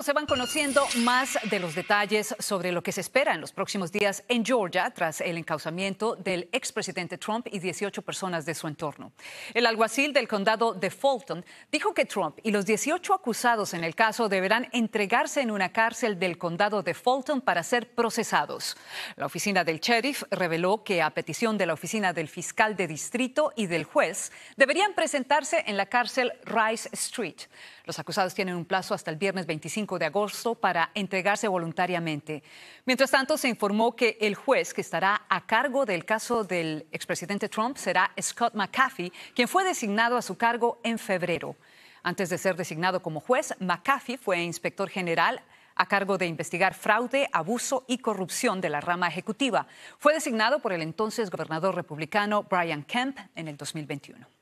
Se van conociendo más de los detalles sobre lo que se espera en los próximos días en Georgia tras el encauzamiento del expresidente Trump y 18 personas de su entorno. El alguacil del condado de Fulton dijo que Trump y los 18 acusados en el caso deberán entregarse en una cárcel del condado de Fulton para ser procesados. La oficina del sheriff reveló que a petición de la oficina del fiscal de distrito y del juez deberían presentarse en la cárcel Rice Street. Los acusados tienen un plazo hasta el viernes 25 de agosto para entregarse voluntariamente. Mientras tanto, se informó que el juez que estará a cargo del caso del expresidente Trump será Scott McAfee, quien fue designado a su cargo en febrero. Antes de ser designado como juez, McAfee fue inspector general a cargo de investigar fraude, abuso y corrupción de la rama ejecutiva. Fue designado por el entonces gobernador republicano Brian Kemp en el 2021.